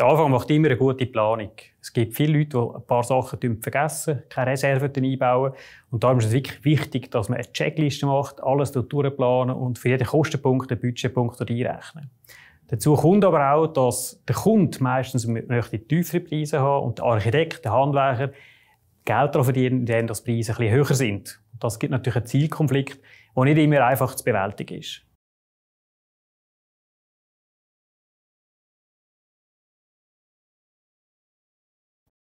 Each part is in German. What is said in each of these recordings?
Der Anfang macht immer eine gute Planung. Es gibt viele Leute, die ein paar Sachen vergessen, keine Reserven einbauen. Und darum ist es wirklich wichtig, dass man eine Checkliste macht, alles durchplanen und für jeden Kostenpunkt einen Budgetpunkt einrechnen. Dazu kommt aber auch, dass der Kunde meistens möchte tiefere Preise haben und der Architekt, der Handwerker Geld darauf verdienen, indem die Preise ein bisschen höher sind. Und das gibt natürlich einen Zielkonflikt, der nicht immer einfach zu bewältigen ist.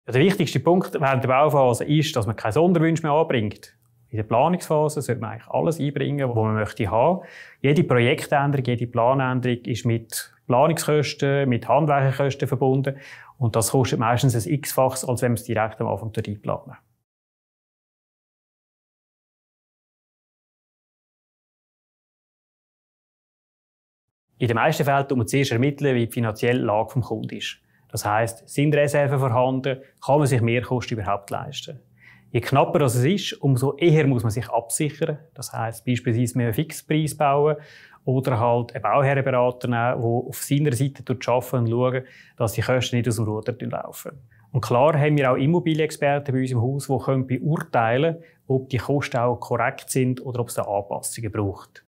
Der wichtigste Punkt während der Bauphase ist, dass man keine Sonderwünsche mehr anbringt. In der Planungsphase sollte man eigentlich alles einbringen, was man möchte haben. Jede Projektänderung, jede Planänderung ist mit Planungskosten, mit Handwerkerkosten verbunden. Und das kostet meistens ein x-faches, als wenn man es direkt am Anfang einplanen In den meisten Fällen muss man zuerst ermitteln, wie die finanzielle Lage des Kunden ist. Das heißt, sind Reserven vorhanden, kann man sich Mehrkosten überhaupt leisten? Je knapper das ist, umso eher muss man sich absichern. Das heißt beispielsweise mehr Fixpreis bauen oder halt einen Bauherrenberater nehmen, der auf seiner Seite arbeiten und schauen, dass die Kosten nicht aus dem Ruder laufen. Und klar haben wir auch Immobilienexperten bei uns im Haus, die beurteilen können, ob die Kosten auch korrekt sind oder ob es da Anpassungen braucht.